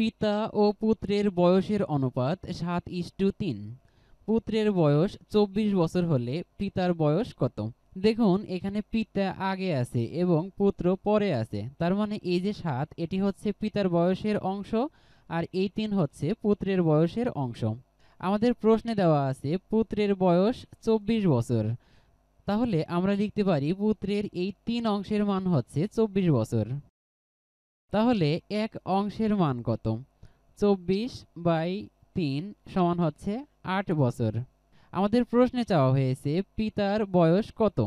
পিতা ও পুত্রের বয়সের অনুপাত সাত ইস্টু তিন পুত্রের বয়স চব্বিশ বছর হলে পিতার বয়স কত দেখুন এখানে পিতা আগে আছে এবং পুত্র পরে আছে তার মানে এই যে সাত এটি হচ্ছে পিতার বয়সের অংশ আর এই তিন হচ্ছে পুত্রের বয়সের অংশ আমাদের প্রশ্নে দেওয়া আছে পুত্রের বয়স চব্বিশ বছর তাহলে আমরা লিখতে পারি পুত্রের এই তিন অংশের মান হচ্ছে চব্বিশ বছর তাহলে এক অংশের মান কত চব্বিশ বাই তিন সমান হচ্ছে আট বছর আমাদের প্রশ্নে চাওয়া হয়েছে পিতার বয়স কত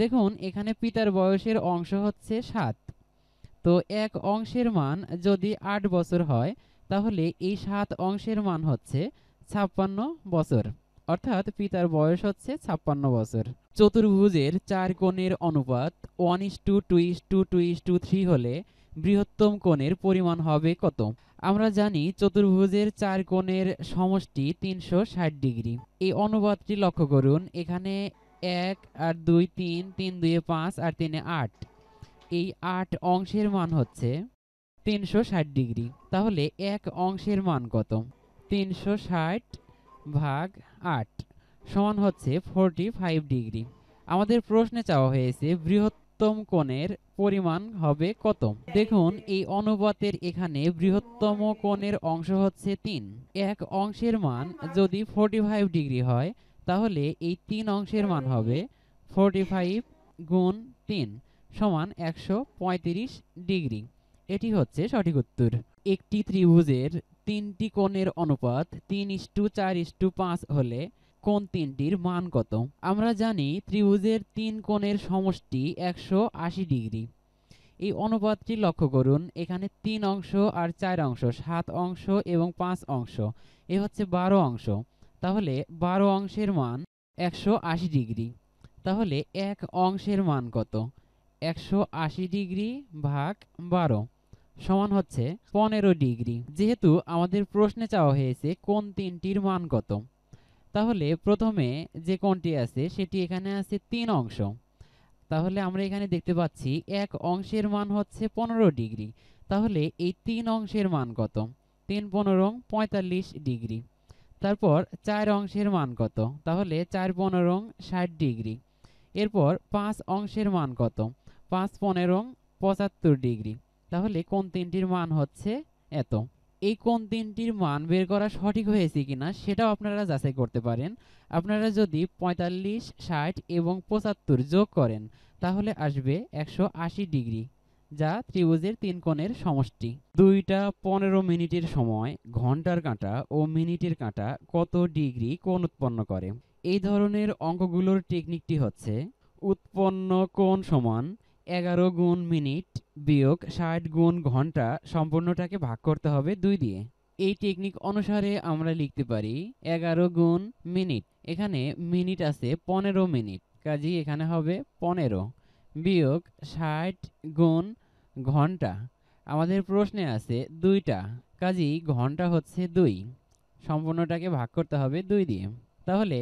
দেখুন এখানে পিতার বয়সের অংশ হচ্ছে সাত তো এক অংশের মান যদি আট বছর হয় তাহলে এই সাত অংশের মান হচ্ছে ছাপ্পান্ন বছর অর্থাৎ পিতার বয়স হচ্ছে ছাপ্পান্ন বছর চতুর্ভুজের চার কোণের অনুপাত one is to two is to two is to three হলে বৃহত্তম কোণের পরিমাণ হবে কত আমরা জানি চতুর্ভুজের চার কোণের সমষ্টি তিনশো ষাট ডিগ্রি এই অনুপাতটি লক্ষ্য করুন এখানে এক আর দুই তিন তিন দুয়ে পাঁচ আর তিনে আট এই আট অংশের মান হচ্ছে তিনশো ষাট ডিগ্রি তাহলে এক অংশের মান কত তিনশো ষাট ভাগ আট সমান হচ্ছে ফোরটি ফাইভ ডিগ্রি আমাদের প্রশ্নে চাওয়া হয়েছে বৃহত্তম কোণের পরিমাণ হবে কত দেখুন এই অনুপাতের এখানে বৃহত্তম কোণের অংশ হচ্ছে তিন এক অংশের মান যদি ফোরটি ফাইভ ডিগ্রি হয় তাহলে এই তিন অংশের মান হবে ফোরটি ফাইভ গুণ তিন সমান একশো পঁয়ত্রিশ ডিগ্রি এটি হচ্ছে সঠিক উত্তর একটি ত্রিভুজের তিনটি কোণের অনুপাত তিন ইস্টু চার ইস্টু পাঁচ হলে কোণ তিনটির মান কত আমরা জানি ত্রিভুজের তিন কোণের সমষ্টি একশো আশি ডিগ্রি এই অনুপাতটি লক্ষ্য করুন এখানে তিন অংশ আর চার অংশ সাত অংশ এবং পাঁচ অংশ এ হচ্ছে বারো অংশ তাহলে বারো অংশের মান একশো আশি ডিগ্রি তাহলে এক অংশের মান কত একশো আশি ডিগ্রি ভাগ বারো সমান হচ্ছে পনেরো ডিগ্রি যেহেতু আমাদের প্রশ্নে চাওয়া হয়েছে কোন তিনটির মান কত তাহলে প্রথমে যে কোনটি আছে সেটি এখানে আছে তিন অংশ তাহলে আমরা এখানে দেখতে পাচ্ছি এক অংশের মান হচ্ছে পনেরো ডিগ্রি তাহলে এই তিন অংশের মান কত তিন পনেরো পঁয়তাল্লিশ ডিগ্রি তারপর চার অংশের মান কত তাহলে চার পনেরো ষাট ডিগ্রি এরপর পাঁচ অংশের মান কত পাঁচ পনেরো পঁচাত্তর ডিগ্রি তাহলে কোন তিনটির মান হচ্ছে এত এই কোন তিনটির মান বের করা সঠিক হয়েছে কিনা সেটাও আপনারা যাচাই করতে পারেন আপনারা যদি পঁয়তাল্লিশ ষাট এবং পঁচাত্তর যোগ করেন তাহলে আসবে একশো আশি ডিগ্রি যা ত্রিভুজের তিন কোণের সমষ্টি দুইটা পনেরো মিনিটের সময় ঘন্টার কাঁটা ও মিনিটের কাঁটা কত ডিগ্রি কোণ উৎপন্ন করে এই ধরনের অঙ্কগুলোর টেকনিকটি হচ্ছে উৎপন্ন কোণ সমান এগারো গুণ মিনিট বিয়োগ ষাট গুণ ঘন্টা সম্পূর্ণটাকে ভাগ করতে হবে দুই দিয়ে এই টেকনিক অনুসারে আমরা লিখতে পারি এগারো গুণ মিনিট এখানে মিনিট আছে পনেরো মিনিট কাজী এখানে হবে পনেরো বিয়োগ ষাট গুণ ঘন্টা আমাদের প্রশ্নে আছে দুইটা কাজেই ঘন্টা হচ্ছে দুই সম্পূর্ণটাকে ভাগ করতে হবে দুই দিয়ে তাহলে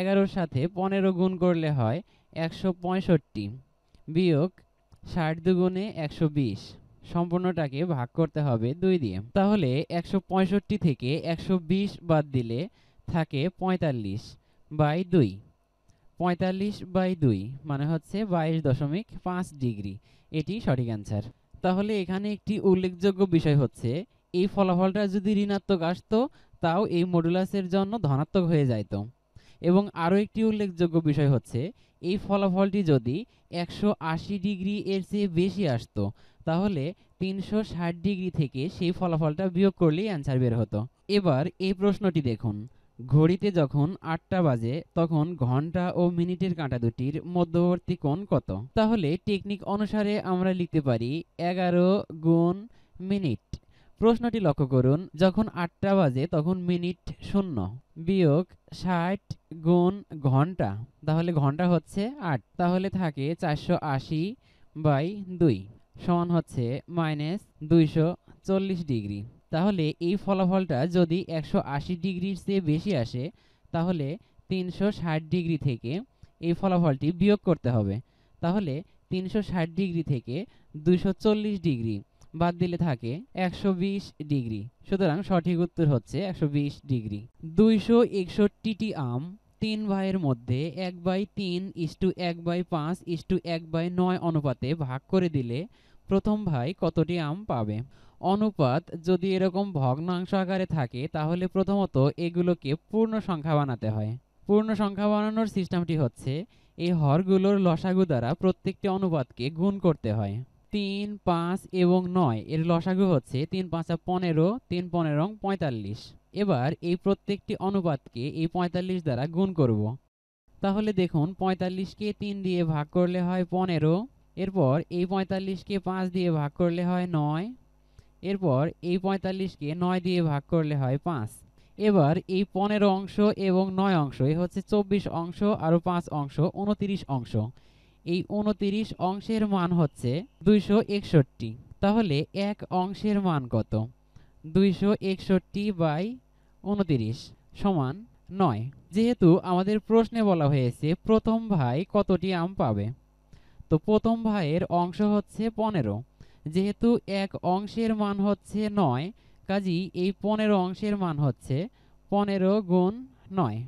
এগারোর সাথে পনেরো গুণ করলে হয় একশো পঁয়ষট্টি বিয়োগ ষাট দুগুণে একশো বিশ সম্পূর্ণটাকে ভাগ করতে হবে দুই দিয়ে তাহলে একশো পঁয়ষট্টি থেকে একশো বিশ বাদ দিলে থাকে পঁয়তাল্লিশ বাই দুই পঁয়তাল্লিশ বাই দুই মানে হচ্ছে বাইশ দশমিক পাঁচ ডিগ্রি এটি সঠিক অ্যান্সার তাহলে এখানে একটি উল্লেখযোগ্য বিষয় হচ্ছে এই ফলাফলটা যদি ঋণাত্মক আসতো তাও এই মডুলাসের জন্য ধনাত্মক হয়ে যাইতো এবং আরও একটি উল্লেখযোগ্য বিষয় হচ্ছে এই ফলাফলটি যদি একশো আশি ডিগ্রি এর চেয়ে বেশি আসতো তাহলে তিনশো ষাট ডিগ্রি থেকে সেই ফলাফলটা বিয়োগ করলেই অ্যান্সার বের হতো এবার এই প্রশ্নটি দেখুন ঘড়িতে যখন আটটা বাজে তখন ঘন্টা ও মিনিটের কাঁটা দুটির মধ্যবর্তী কোণ কত তাহলে টেকনিক অনুসারে আমরা লিখতে পারি এগারো গুণ মিনিট প্রশ্নটি লক্ষ্য করুন যখন আটটা বাজে তখন মিনিট শূন্য বিয়োগ ষাট গুণ ঘন্টা তাহলে ঘন্টা হচ্ছে আট তাহলে থাকে চারশো আশি বাই দুই সমান হচ্ছে মাইনাস দুইশো চল্লিশ ডিগ্রি তাহলে এই ফলাফলটা যদি একশো আশি ডিগ্রির চেয়ে বেশি আসে তাহলে তিনশো ষাট ডিগ্রি থেকে এই ফলাফলটি বিয়োগ করতে হবে তাহলে তিনশো ষাট ডিগ্রি থেকে দুইশো চল্লিশ ডিগ্রি বাদ দিলে থাকে একশো ডিগ্রি সুতরাং সঠিক উত্তর হচ্ছে একশো ডিগ্রি দুইশো একষট্টিটি আম তিন ভাইয়ের মধ্যে এক বাই তিন ইস্টু এক বাই পাঁচ ইস্টু এক বাই নয় অনুপাতে ভাগ করে দিলে প্রথম ভাই কতটি আম পাবে অনুপাত যদি এরকম ভগ্নাংশ আকারে থাকে তাহলে প্রথমত এগুলোকে পূর্ণ সংখ্যা বানাতে হয় পূর্ণ সংখ্যা বানানোর সিস্টেমটি হচ্ছে এই হরগুলোর লসাগু দ্বারা প্রত্যেকটি অনুপাতকে গুণ করতে হয় তিন পাঁচ এবং নয় এর লসাগু হচ্ছে তিন পাঁচ পনেরো তিন পনেরো পঁয়তাল্লিশ এবার এই প্রত্যেকটি অনুপাতকে এই পঁয়তাল্লিশ দ্বারা গুণ করব তাহলে দেখুন পঁয়তাল্লিশকে তিন দিয়ে ভাগ করলে হয় পনেরো এরপর এই পঁয়তাল্লিশকে পাঁচ দিয়ে ভাগ করলে হয় নয় এরপর এই পঁয়তাল্লিশকে নয় দিয়ে ভাগ করলে হয় পাঁচ এবার এই পনেরো অংশ এবং নয় অংশ এ হচ্ছে চব্বিশ অংশ আরও পাঁচ অংশ উনতিরিশ অংশ এই উনতিরিশ অংশের মান হচ্ছে দুইশো একষট্টি তাহলে এক অংশের মান কত দুইশো একষট্টি বাই উনতিরিশ সমান নয় যেহেতু আমাদের প্রশ্নে বলা হয়েছে প্রথম ভাই কতটি আম পাবে তো প্রথম ভাইয়ের অংশ হচ্ছে পনেরো যেহেতু এক অংশের মান হচ্ছে নয় কাজেই এই পনেরো অংশের মান হচ্ছে পনেরো গুণ নয়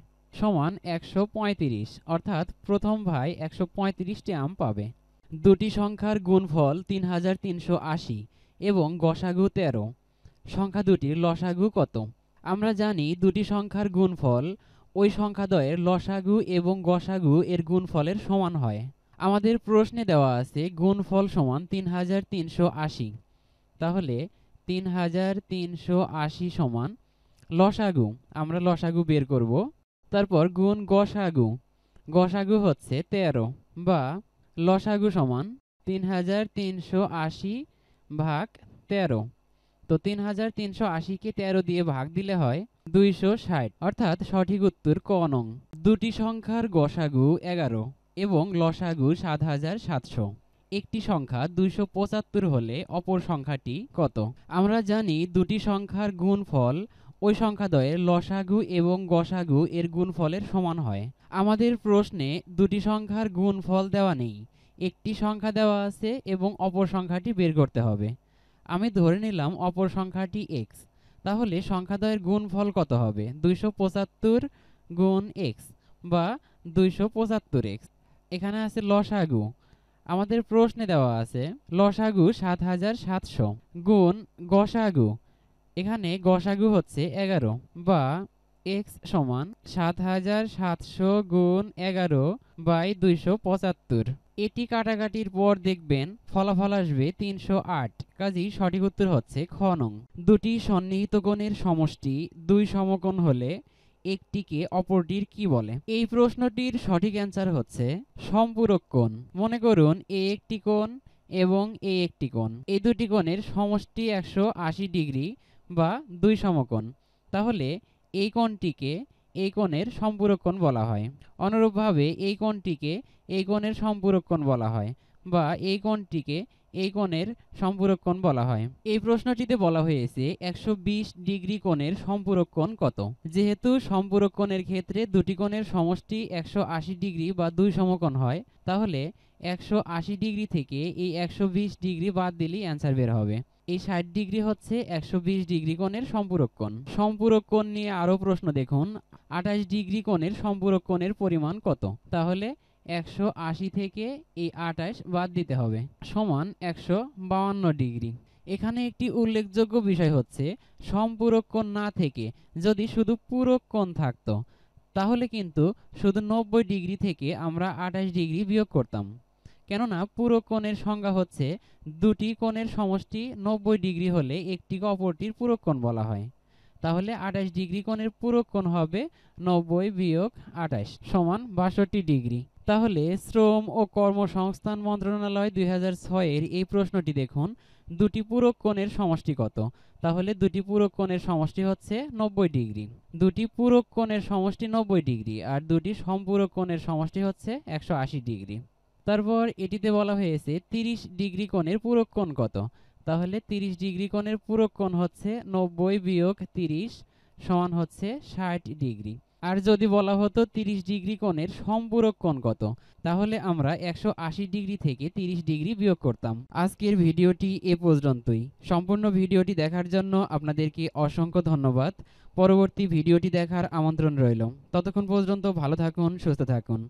সমান একশো অর্থাৎ প্রথম ভাই একশো পঁয়ত্রিশটি আম পাবে দুটি সংখ্যার গুণফল তিন হাজার তিনশো আশি এবং গসাগু তেরো সংখ্যা দুটির লসাগু কত আমরা জানি দুটি সংখ্যার গুণফল ওই সংখ্যাদ্বয়ের লসাগু এবং গসাগু এর গুণফলের সমান হয় আমাদের প্রশ্নে দেওয়া আছে গুণফল সমান তিন হাজার তিনশো আশি তাহলে তিন হাজার তিনশো আশি সমান লসাগু আমরা লসাগু বের করবো তারপর গুণ গসাগু গসাগু হচ্ছে ১৩ বা লসাগু সমান তিন হাজার তিনশো আশি ভাগ তেরো তো তিন হাজার তিনশো আশিকে তেরো দিয়ে ভাগ দিলে হয় দুইশো ষাট অর্থাৎ সঠিক উত্তর ক নং দুটি সংখ্যার গসাগু এগারো এবং লসাগু সাত হাজার সাতশো একটি সংখ্যা দুইশো পঁচাত্তর হলে অপর সংখ্যাটি কত আমরা জানি দুটি সংখ্যার গুণফল ওই সংখ্যাদ্বয়ের লসাগু এবং গসাগু এর গুণফলের সমান হয় আমাদের প্রশ্নে দুটি সংখ্যার গুণফল দেওয়া নেই একটি সংখ্যা দেওয়া আছে এবং অপর সংখ্যাটি বের করতে হবে আমি ধরে নিলাম অপর সংখ্যাটি এক্স তাহলে সংখ্যাদ্বয়ের গুণফল কত হবে দুইশো পঁচাত্তর গুণ এক্স বা দুইশো পঁচাত্তর এক্স এখানে আছে লসাগু আমাদের প্রশ্নে দেওয়া আছে লসাগু সাত হাজার সাতশো গুণ গসাগু এখানে গসাগু হচ্ছে এগারো বা এক্স সমান সাত হাজার সাতশো গুণ এগারো বাই দুইশো পঁচাত্তর এটি কাটাকাটির পর দেখবেন ফলাফল আসবে তিনশো আট কাজেই সঠিক উত্তর হচ্ছে খনং দুটি সন্নিহিত কোণের সমষ্টি দুই সমকোণ হলে একটিকে অপরটির কি বলে এই প্রশ্নটির সঠিক অ্যান্সার হচ্ছে সম্পূরক কোণ মনে করুন এ একটি কোণ এবং এ একটি কোণ এই দুটি কোণের সমষ্টি একশো আশি ডিগ্রি বা দুই সমকোণ তাহলে এই কোণটিকে এই কোণের সম্পূরক কোণ বলা হয় অনুরূপভাবে এই কোণটিকে এই কোণের সম্পূরক কোণ বলা হয় বা এই কোণটিকে এই কোণের সম্পূরক কোণ বলা হয় এই প্রশ্নটিতে বলা হয়েছে একশো ডিগ্রি কোণের সম্পূরক কোণ কত যেহেতু সম্পূরক কোণের ক্ষেত্রে দুটি কোণের সমষ্টি একশো ডিগ্রি বা দুই সমকোণ হয় তাহলে একশো ডিগ্রি থেকে এই একশো ডিগ্রি বাদ দিলেই অ্যান্সার বের হবে এই ষাট ডিগ্রি হচ্ছে একশো ডিগ্রি কোণের সম্পূরক কোণ সম্পূরক কোণ নিয়ে আরও প্রশ্ন দেখুন আঠাশ ডিগ্রি কোণের সম্পূরক কোণের পরিমাণ কত তাহলে একশো আশি থেকে এই আঠাশ বাদ দিতে হবে সমান একশো ডিগ্রি এখানে একটি উল্লেখযোগ্য বিষয় হচ্ছে সম্পূরক কোণ না থেকে যদি শুধু পূরক কোণ থাকত তাহলে কিন্তু শুধু নব্বই ডিগ্রি থেকে আমরা আঠাশ ডিগ্রি বিয়োগ করতাম কেননা পুরো কোণের সংজ্ঞা হচ্ছে দুটি কোণের সমষ্টি নব্বই ডিগ্রি হলে একটিকে অপরটির পুরো কোণ বলা হয় তাহলে আঠাশ ডিগ্রি কোণের পুরো কোণ হবে নব্বই বিয়োগ আঠাশ সমান বাষট্টি ডিগ্রি তাহলে শ্রম ও কর্মসংস্থান মন্ত্রণালয় দুই ছয়ের এই প্রশ্নটি দেখুন দুটি পুরো কোণের সমষ্টি কত তাহলে দুটি পুরো কোণের সমষ্টি হচ্ছে নব্বই ডিগ্রি দুটি পুরো কোণের সমষ্টি নব্বই ডিগ্রি আর দুটি সম্পূরক কোণের সমষ্টি হচ্ছে একশো ডিগ্রি তারপর এটিতে বলা হয়েছে তিরিশ ডিগ্রি কোণের পুরক্ষণ কত তাহলে তিরিশ ডিগ্রি কোণের পুরক্ষণ হচ্ছে নব্বই বিয়োগ তিরিশ সমান হচ্ছে ষাট ডিগ্রি আর যদি বলা হতো তিরিশ ডিগ্রি কোণের সম্পূরক কত তাহলে আমরা একশো আশি ডিগ্রি থেকে তিরিশ ডিগ্রি বিয়োগ করতাম আজকের ভিডিওটি এ পর্যন্তই সম্পূর্ণ ভিডিওটি দেখার জন্য আপনাদেরকে অসংখ্য ধন্যবাদ পরবর্তী ভিডিওটি দেখার আমন্ত্রণ রইল ততক্ষণ পর্যন্ত ভালো থাকুন সুস্থ থাকুন